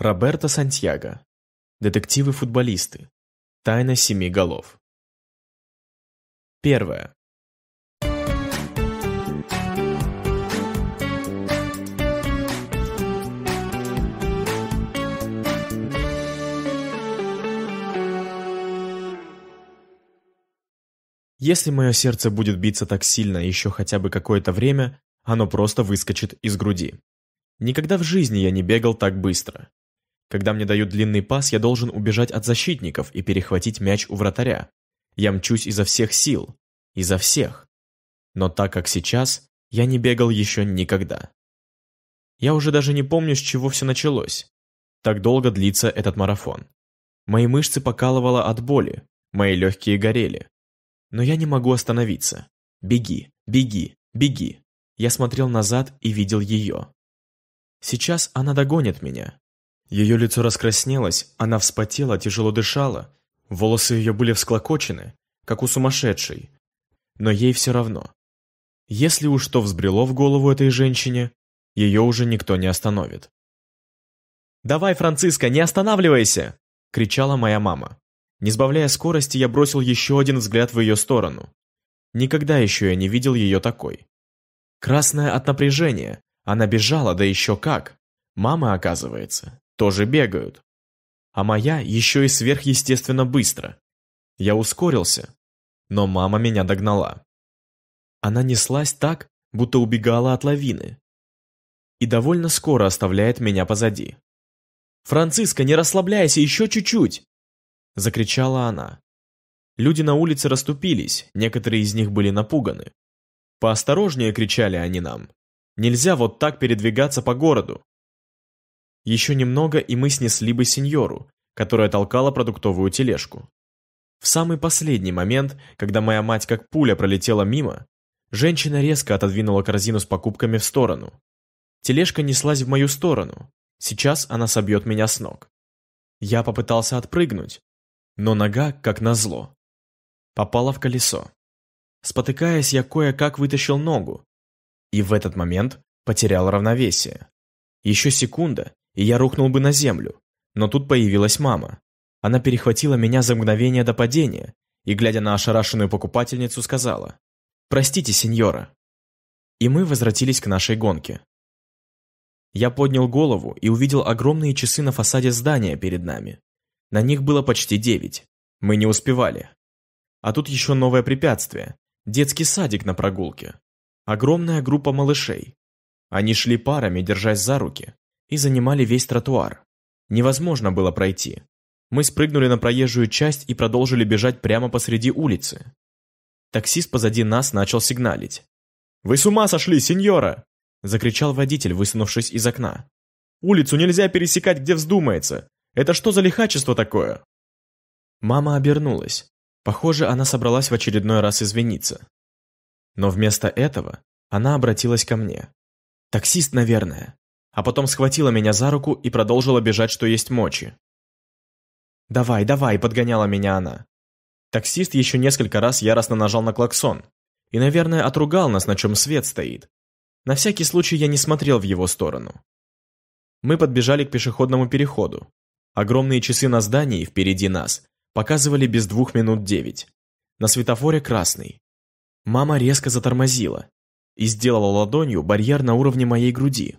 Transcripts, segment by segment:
Роберто Сантьяго. Детективы-футболисты. Тайна семи голов. Первое. Если мое сердце будет биться так сильно еще хотя бы какое-то время, оно просто выскочит из груди. Никогда в жизни я не бегал так быстро. Когда мне дают длинный пас, я должен убежать от защитников и перехватить мяч у вратаря. Я мчусь изо всех сил. Изо всех. Но так как сейчас, я не бегал еще никогда. Я уже даже не помню, с чего все началось. Так долго длится этот марафон. Мои мышцы покалывало от боли, мои легкие горели. Но я не могу остановиться. Беги, беги, беги. Я смотрел назад и видел ее. Сейчас она догонит меня, ее лицо раскраснелось, она вспотела, тяжело дышала. Волосы ее были всклокочены, как у сумасшедшей. Но ей все равно. Если уж что взбрело в голову этой женщине, ее уже никто не остановит. «Давай, Франциска, не останавливайся!» – кричала моя мама. Не сбавляя скорости, я бросил еще один взгляд в ее сторону. Никогда еще я не видел ее такой. Красная от напряжения. Она бежала, да еще как. Мама, оказывается тоже бегают. А моя еще и сверхъестественно быстро. Я ускорился, но мама меня догнала. Она неслась так, будто убегала от лавины. И довольно скоро оставляет меня позади. «Франциско, не расслабляйся, еще чуть-чуть!» Закричала она. Люди на улице расступились, некоторые из них были напуганы. Поосторожнее кричали они нам. Нельзя вот так передвигаться по городу. Еще немного, и мы снесли бы сеньору, которая толкала продуктовую тележку. В самый последний момент, когда моя мать как пуля пролетела мимо, женщина резко отодвинула корзину с покупками в сторону. Тележка неслась в мою сторону. Сейчас она собьет меня с ног. Я попытался отпрыгнуть, но нога, как назло, попала в колесо. Спотыкаясь, я кое-как вытащил ногу. И в этот момент потерял равновесие. Еще секунда, и я рухнул бы на землю. Но тут появилась мама. Она перехватила меня за мгновение до падения и, глядя на ошарашенную покупательницу, сказала «Простите, сеньора». И мы возвратились к нашей гонке. Я поднял голову и увидел огромные часы на фасаде здания перед нами. На них было почти девять. Мы не успевали. А тут еще новое препятствие. Детский садик на прогулке. Огромная группа малышей. Они шли парами, держась за руки, и занимали весь тротуар. Невозможно было пройти. Мы спрыгнули на проезжую часть и продолжили бежать прямо посреди улицы. Таксист позади нас начал сигналить. «Вы с ума сошли, сеньора!» – закричал водитель, высунувшись из окна. «Улицу нельзя пересекать, где вздумается! Это что за лихачество такое?» Мама обернулась. Похоже, она собралась в очередной раз извиниться. Но вместо этого она обратилась ко мне. «Таксист, наверное», а потом схватила меня за руку и продолжила бежать, что есть мочи. «Давай, давай!» – подгоняла меня она. Таксист еще несколько раз яростно нажал на клаксон и, наверное, отругал нас, на чем свет стоит. На всякий случай я не смотрел в его сторону. Мы подбежали к пешеходному переходу. Огромные часы на здании впереди нас показывали без двух минут девять. На светофоре красный. Мама резко затормозила и сделала ладонью барьер на уровне моей груди.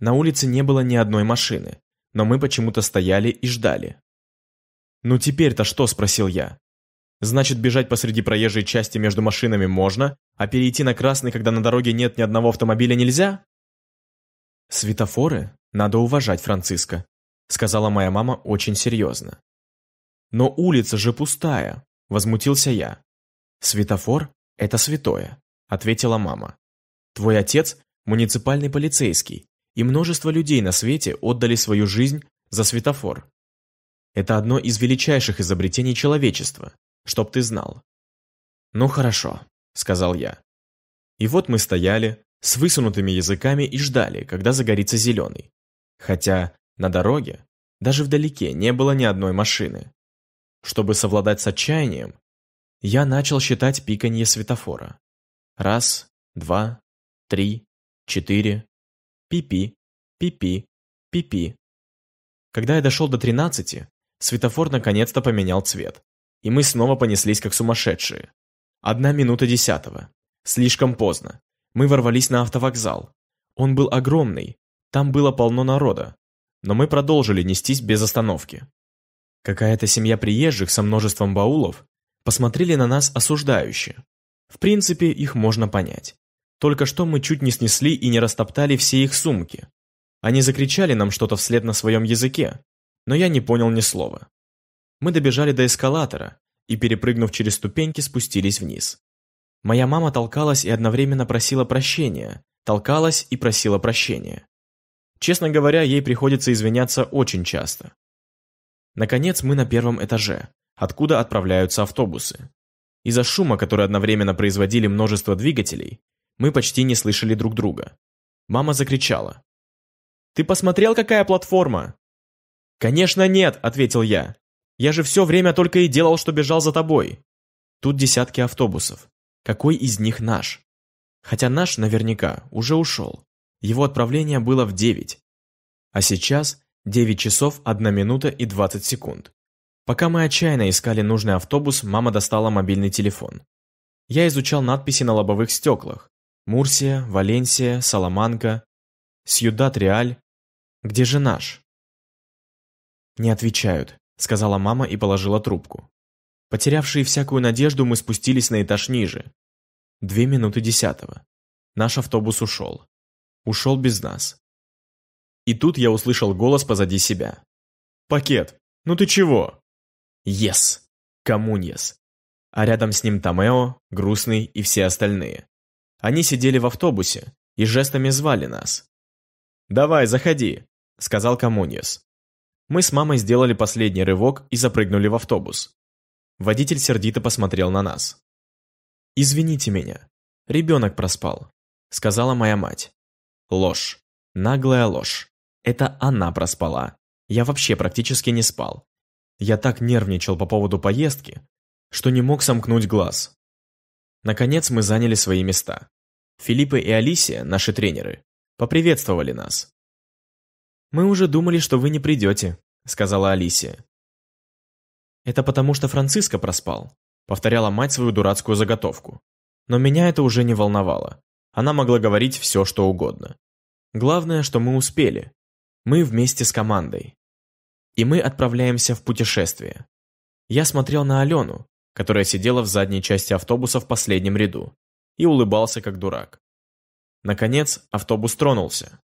На улице не было ни одной машины, но мы почему-то стояли и ждали. «Ну теперь-то что?» – спросил я. «Значит, бежать посреди проезжей части между машинами можно, а перейти на красный, когда на дороге нет ни одного автомобиля, нельзя?» «Светофоры надо уважать, Франциско», – сказала моя мама очень серьезно. «Но улица же пустая», – возмутился я. «Светофор – это святое», – ответила мама. «Твой отец – муниципальный полицейский, и множество людей на свете отдали свою жизнь за светофор. Это одно из величайших изобретений человечества, чтоб ты знал. «Ну хорошо», — сказал я. И вот мы стояли с высунутыми языками и ждали, когда загорится зеленый. Хотя на дороге, даже вдалеке, не было ни одной машины. Чтобы совладать с отчаянием, я начал считать пиканье светофора. Раз, два, три, четыре, пипи, пипи, пипи. Когда я дошел до 13, светофор наконец-то поменял цвет, и мы снова понеслись как сумасшедшие. Одна минута десятого. Слишком поздно. Мы ворвались на автовокзал. Он был огромный, там было полно народа, но мы продолжили нестись без остановки. Какая-то семья приезжих со множеством баулов посмотрели на нас осуждающе. В принципе, их можно понять. Только что мы чуть не снесли и не растоптали все их сумки. Они закричали нам что-то вслед на своем языке, но я не понял ни слова. Мы добежали до эскалатора и, перепрыгнув через ступеньки, спустились вниз. Моя мама толкалась и одновременно просила прощения, толкалась и просила прощения. Честно говоря, ей приходится извиняться очень часто. Наконец мы на первом этаже, откуда отправляются автобусы. Из-за шума, который одновременно производили множество двигателей, мы почти не слышали друг друга. Мама закричала. «Ты посмотрел, какая платформа?» «Конечно нет», — ответил я. «Я же все время только и делал, что бежал за тобой. Тут десятки автобусов. Какой из них наш?» Хотя наш, наверняка, уже ушел. Его отправление было в 9. А сейчас 9 часов 1 минута и 20 секунд. Пока мы отчаянно искали нужный автобус, мама достала мобильный телефон. Я изучал надписи на лобовых стеклах. Мурсия, Валенсия, Саламанка, Сьюдад-Реаль. Где же наш? Не отвечают, сказала мама и положила трубку. Потерявшие всякую надежду, мы спустились на этаж ниже. Две минуты десятого. Наш автобус ушел. Ушел без нас. И тут я услышал голос позади себя. «Пакет, ну ты чего?» «Ес! Коммуньес!» А рядом с ним Томео, Грустный и все остальные. Они сидели в автобусе и жестами звали нас. «Давай, заходи», — сказал Камуньес. Мы с мамой сделали последний рывок и запрыгнули в автобус. Водитель сердито посмотрел на нас. «Извините меня, ребенок проспал», — сказала моя мать. Ложь. Наглая ложь. Это она проспала. Я вообще практически не спал. Я так нервничал по поводу поездки, что не мог сомкнуть глаз. Наконец мы заняли свои места. Филиппа и Алисия, наши тренеры, поприветствовали нас. «Мы уже думали, что вы не придете», — сказала Алисия. «Это потому, что Франциско проспал», — повторяла мать свою дурацкую заготовку. Но меня это уже не волновало. Она могла говорить все, что угодно. Главное, что мы успели. Мы вместе с командой. И мы отправляемся в путешествие. Я смотрел на Алену, которая сидела в задней части автобуса в последнем ряду и улыбался как дурак. Наконец, автобус тронулся.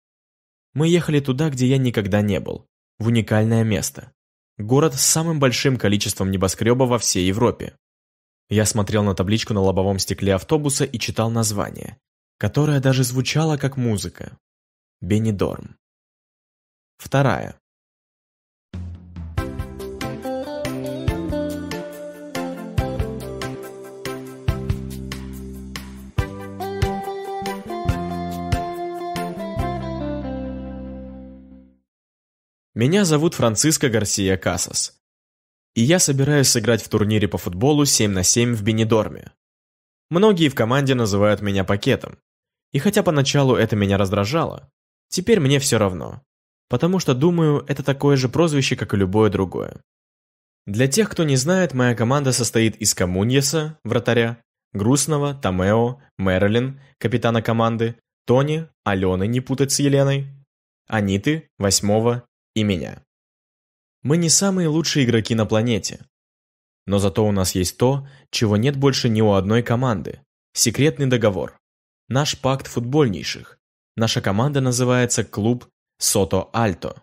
Мы ехали туда, где я никогда не был, в уникальное место. Город с самым большим количеством небоскреба во всей Европе. Я смотрел на табличку на лобовом стекле автобуса и читал название, которое даже звучало как музыка. Бенедорм. Вторая. Меня зовут Франциско Гарсия Касас. И я собираюсь сыграть в турнире по футболу 7 на 7 в Бенедорме. Многие в команде называют меня пакетом. И хотя поначалу это меня раздражало, теперь мне все равно. Потому что, думаю, это такое же прозвище, как и любое другое. Для тех, кто не знает, моя команда состоит из Камуньеса, вратаря, Грустного, Томео, Мэрилин, капитана команды, Тони, Алены, не путать с Еленой, Аниты, Восьмого и меня. Мы не самые лучшие игроки на планете. Но зато у нас есть то, чего нет больше ни у одной команды. Секретный договор. Наш пакт футбольнейших. Наша команда называется клуб «Сото Альто».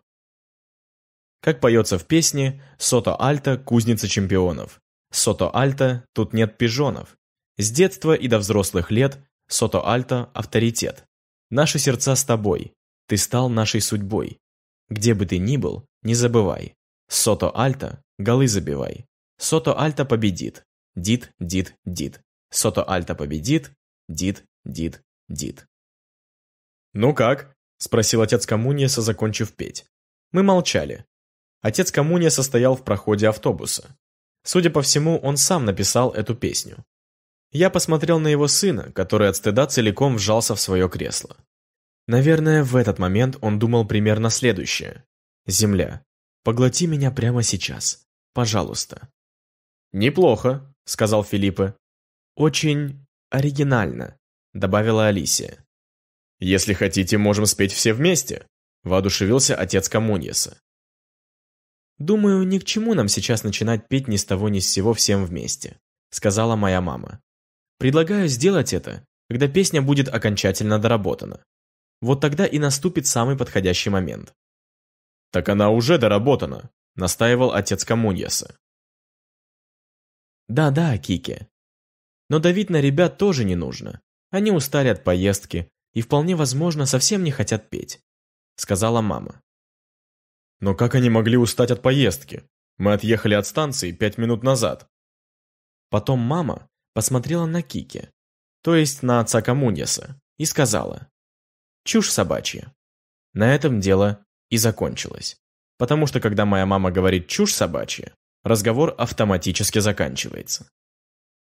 Как поется в песне «Сото Альто – кузница чемпионов». «Сото Альто – тут нет пижонов». С детства и до взрослых лет «Сото Альто – авторитет». Наши сердца с тобой. Ты стал нашей судьбой. Где бы ты ни был, не забывай. Сото Альта, голы забивай. Сото Альта победит. Дит, дит, дит. Сото Альта победит. Дит, дит, дит. «Ну как?» – спросил отец Коммуниеса, закончив петь. Мы молчали. Отец Коммуния состоял в проходе автобуса. Судя по всему, он сам написал эту песню. Я посмотрел на его сына, который от стыда целиком вжался в свое кресло. Наверное, в этот момент он думал примерно следующее. «Земля, поглоти меня прямо сейчас. Пожалуйста». «Неплохо», — сказал Филиппе. «Очень оригинально», — добавила Алисия. «Если хотите, можем спеть все вместе», — воодушевился отец Комуньеса. «Думаю, ни к чему нам сейчас начинать петь ни с того ни с сего всем вместе», — сказала моя мама. «Предлагаю сделать это, когда песня будет окончательно доработана. Вот тогда и наступит самый подходящий момент. «Так она уже доработана», — настаивал отец Комуньяса. «Да-да, Кики. Но давить на ребят тоже не нужно. Они устали от поездки и, вполне возможно, совсем не хотят петь», — сказала мама. «Но как они могли устать от поездки? Мы отъехали от станции пять минут назад». Потом мама посмотрела на Кики, то есть на отца Комуньяса, и сказала. Чушь собачья. На этом дело и закончилось. Потому что когда моя мама говорит «чушь собачья», разговор автоматически заканчивается.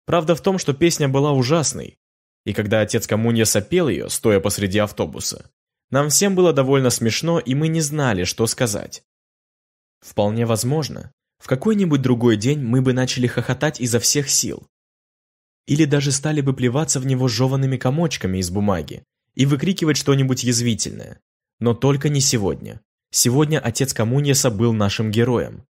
Правда в том, что песня была ужасной, и когда отец Коммунья сопел ее, стоя посреди автобуса, нам всем было довольно смешно, и мы не знали, что сказать. Вполне возможно, в какой-нибудь другой день мы бы начали хохотать изо всех сил. Или даже стали бы плеваться в него жеванными комочками из бумаги, и выкрикивать что-нибудь язвительное. Но только не сегодня. Сегодня отец Коммуньеса был нашим героем.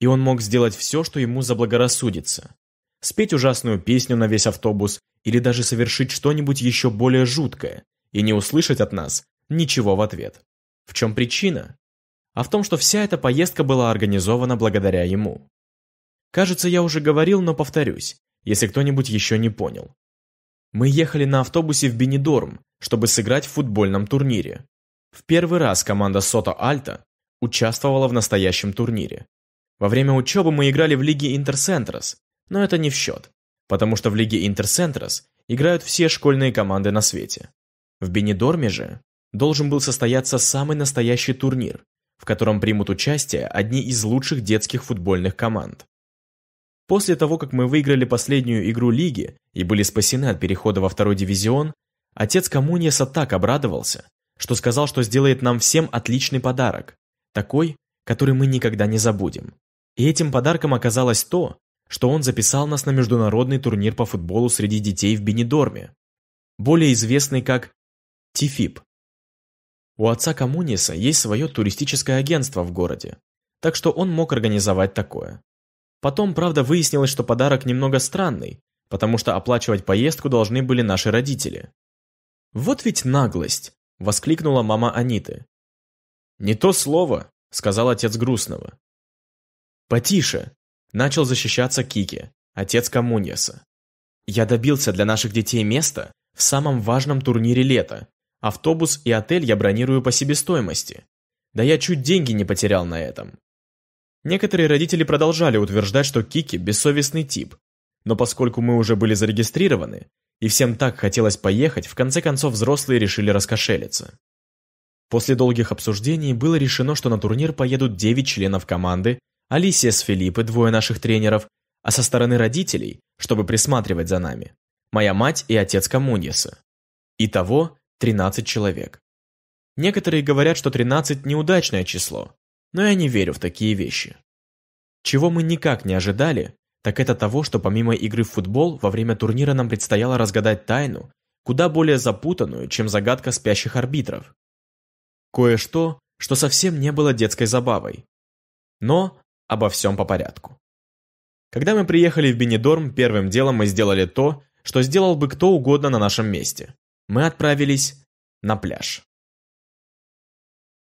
И он мог сделать все, что ему заблагорассудится. Спеть ужасную песню на весь автобус или даже совершить что-нибудь еще более жуткое и не услышать от нас ничего в ответ. В чем причина? А в том, что вся эта поездка была организована благодаря ему. Кажется, я уже говорил, но повторюсь, если кто-нибудь еще не понял. Мы ехали на автобусе в Бенедорм, чтобы сыграть в футбольном турнире. В первый раз команда Сото Альта участвовала в настоящем турнире. Во время учебы мы играли в Лиге Интерсентрос, но это не в счет, потому что в Лиге Интерсентрос играют все школьные команды на свете. В Бенедорме же должен был состояться самый настоящий турнир, в котором примут участие одни из лучших детских футбольных команд. После того, как мы выиграли последнюю игру лиги и были спасены от перехода во второй дивизион, Отец Коммуниеса так обрадовался, что сказал, что сделает нам всем отличный подарок. Такой, который мы никогда не забудем. И этим подарком оказалось то, что он записал нас на международный турнир по футболу среди детей в Бенедорме, более известный как ТИФИП. У отца Коммуниса есть свое туристическое агентство в городе, так что он мог организовать такое. Потом, правда, выяснилось, что подарок немного странный, потому что оплачивать поездку должны были наши родители. «Вот ведь наглость!» – воскликнула мама Аниты. «Не то слово!» – сказал отец грустного. «Потише!» – начал защищаться Кики, отец Коммуньеса. «Я добился для наших детей места в самом важном турнире лета. Автобус и отель я бронирую по себестоимости. Да я чуть деньги не потерял на этом». Некоторые родители продолжали утверждать, что Кики – бессовестный тип, но поскольку мы уже были зарегистрированы, и всем так хотелось поехать, в конце концов взрослые решили раскошелиться. После долгих обсуждений было решено, что на турнир поедут 9 членов команды, Алисия с Филиппы, двое наших тренеров, а со стороны родителей, чтобы присматривать за нами, моя мать и отец Коммуниса. Итого 13 человек. Некоторые говорят, что 13 – неудачное число, но я не верю в такие вещи. Чего мы никак не ожидали, так это того, что помимо игры в футбол, во время турнира нам предстояло разгадать тайну, куда более запутанную, чем загадка спящих арбитров. Кое-что, что совсем не было детской забавой. Но обо всем по порядку. Когда мы приехали в Бенедорм, первым делом мы сделали то, что сделал бы кто угодно на нашем месте. Мы отправились на пляж.